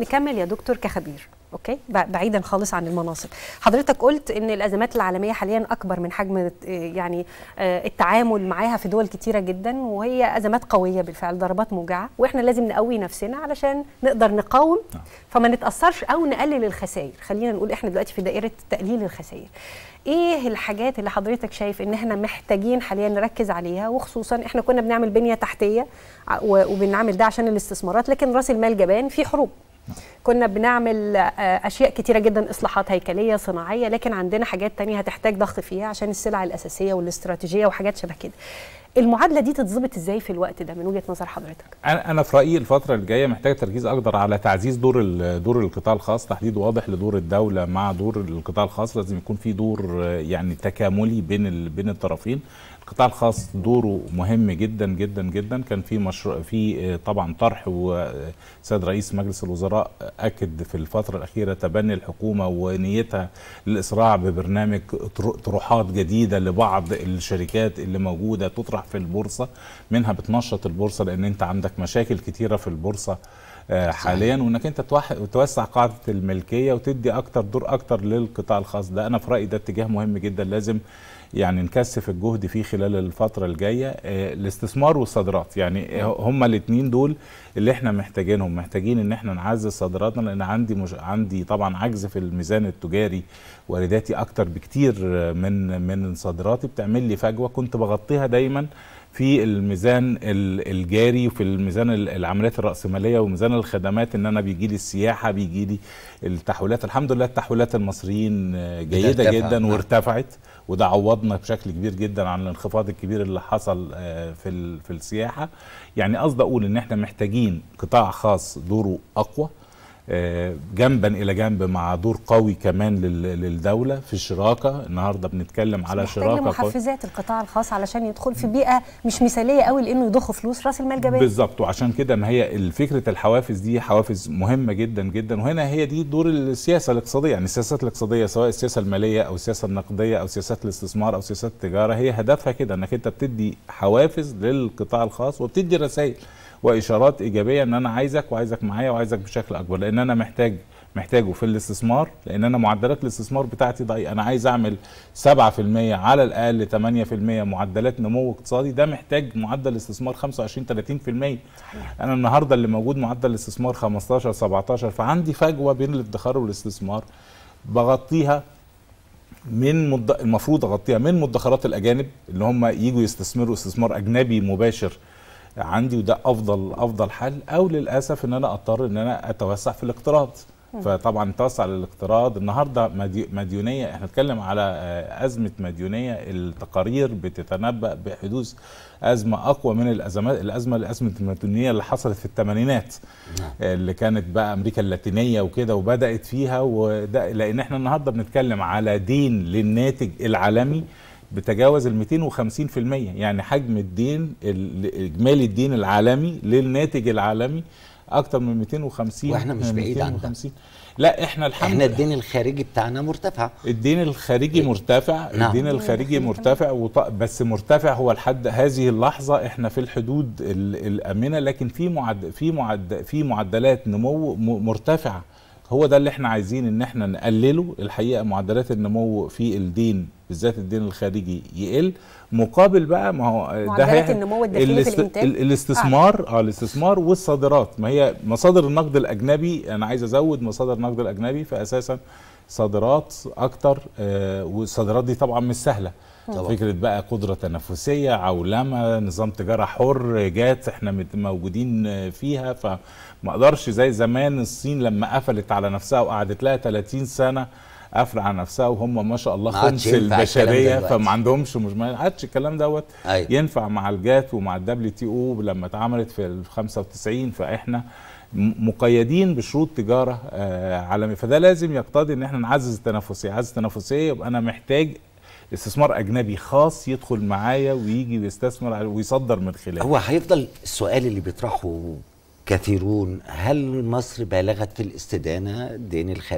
نكمل يا دكتور كخبير اوكي بعيدا خالص عن المناصب حضرتك قلت ان الازمات العالميه حاليا اكبر من حجم يعني آه، التعامل معاها في دول كتيره جدا وهي ازمات قويه بالفعل ضربات موجعه واحنا لازم نقوي نفسنا علشان نقدر نقاوم نعم. فما نتاثرش او نقلل الخسائر خلينا نقول احنا دلوقتي في دائره تقليل الخسائر ايه الحاجات اللي حضرتك شايف ان احنا محتاجين حاليا نركز عليها وخصوصا احنا كنا بنعمل بنيه تحتيه وبنعمل ده عشان الاستثمارات لكن راس المال جبان في حروب كنا بنعمل آه، اشياء كتيره جدا اصلاحات هيكليه صناعيه لكن عندنا حاجات تانية هتحتاج ضغط فيها عشان السلع الاساسيه والاستراتيجيه وحاجات شبه كده المعادله دي تتظبط ازاي في الوقت ده من وجهه نظر حضرتك انا انا في رايي الفتره الجايه محتاجه تركيز اكبر على تعزيز دور دور القطاع الخاص تحديد واضح لدور الدوله مع دور القطاع الخاص لازم يكون في دور يعني تكاملي بين بين الطرفين القطاع الخاص دوره مهم جدا جدا جدا كان في مشروع في آه، طبعا طرح وسيد آه، رئيس مجلس الوزراء اكد في الفتره الاخيره تبني الحكومه ونيتها للاسراع ببرنامج طروحات جديده لبعض الشركات اللي موجوده تطرح في البورصه منها بتنشط البورصه لان انت عندك مشاكل كتيره في البورصه آه، حاليا وانك انت توسع قاعده الملكيه وتدي اكتر دور اكتر للقطاع الخاص ده انا في رايي ده اتجاه مهم جدا لازم يعني نكثف الجهد فيه خلال الفترة الجاية آه، الاستثمار والصادرات يعني نعم. هما الاثنين دول اللي احنا محتاجينهم محتاجين ان احنا نعزز صادراتنا لان عندي مش عندي طبعا عجز في الميزان التجاري وارداتي اكتر بكتير من من صادراتي بتعمل لي فجوة كنت بغطيها دايما في الميزان الجاري وفي الميزان العمليات الرأسمالية وميزان الخدمات ان انا بيجي لي السياحة بيجي لي التحويلات الحمد لله التحويلات المصريين جيدة جدا نعم. وارتفعت وده عوضنا بشكل كبير جدا عن الانخفاض الكبير اللي حصل آه، في في السياحة يعني قصدي اقول ان احنا محتاجين قطاع خاص دوره اقوى جنبا الى جنب مع دور قوي كمان للدوله في شراكه النهارده بنتكلم على شراكه محفزات القطاع الخاص علشان يدخل في بيئه مش مثاليه قوي لانه يضخ فلوس راس المال جبان بالظبط وعشان كده ما هي فكره الحوافز دي حوافز مهمه جدا جدا وهنا هي دي دور السياسه الاقتصاديه يعني السياسات الاقتصاديه سواء السياسه الماليه او السياسه النقديه او سياسات الاستثمار او سياسات التجاره هي هدفها كده انك انت بتدي حوافز للقطاع الخاص وبتدي رسائل واشارات ايجابيه ان انا عايزك وعايزك معايا وعايزك بشكل اكبر لان انا محتاج محتاجه في الاستثمار لان انا معدلات الاستثمار بتاعتي ضعيفه انا عايز اعمل 7% على الاقل 8% معدلات نمو اقتصادي ده محتاج معدل استثمار 25 30% انا النهارده اللي موجود معدل الاستثمار 15 17 فعندي فجوه بين الادخار والاستثمار بغطيها من مد... المفروض اغطيها من مدخرات الاجانب اللي هم يجوا يستثمروا استثمار اجنبي مباشر عندي وده افضل افضل حل او للاسف ان انا اضطر ان انا اتوسع في الاقتراض فطبعا توسع للاقتراض النهارده مديونيه احنا بنتكلم على آه، ازمه مديونيه التقارير بتتنبا بحدوث ازمه اقوى من الازمات الازمه الازمه المديونيه اللي حصلت في الثمانينات نعم. اللي كانت بقى امريكا اللاتينيه وكده وبدات فيها وده لان احنا النهارده بنتكلم على دين للناتج العالمي بتجاوز ال 250% يعني حجم الدين اجمالي الدين العالمي للناتج العالمي اكتر من 250 واحنا مش بعيد عنها لا احنا الحمد احنا الدين الخارجي بتاعنا مرتفع الدين الخارجي إيه؟ مرتفع نعم. الدين الخارجي نعم. مرتفع وط... بس مرتفع هو لحد هذه اللحظه احنا في الحدود الامنه لكن في معد... في معد... في معدلات نمو مرتفعه هو ده اللي احنا عايزين ان احنا نقلله الحقيقه معدلات النمو في الدين بالذات الدين الخارجي يقل مقابل بقى ما هو ده هي النمو الداخلي في الانتاج الاستثمار آه. اه الاستثمار والصادرات ما هي مصادر النقد الاجنبي انا عايز ازود مصادر النقد الاجنبي فاساسا صادرات اكتر آه والصادرات دي طبعا مش سهله طبعا. فكره بقى قدره تنافسيه عولمه نظام تجاره حر جات احنا موجودين فيها فما اقدرش زي زمان الصين لما قفلت على نفسها وقعدت لها 30 سنه قافله على نفسها وهم ما شاء الله خمس البشريه فما عندهمش مش ما عادش الكلام دوت أيوة. ينفع مع الجات ومع الدبليو تي او لما اتعملت في 95 فاحنا مقيدين بشروط تجاره آه، عالمي فده لازم يقتضي ان احنا نعزز التنافسيه عزز التنافسيه يبقى انا محتاج استثمار اجنبي خاص يدخل معايا ويجي ويستثمر ويصدر من خلاله هو هيفضل السؤال اللي بيطرحه كثيرون هل مصر بالغت في الاستدانه دين الخارج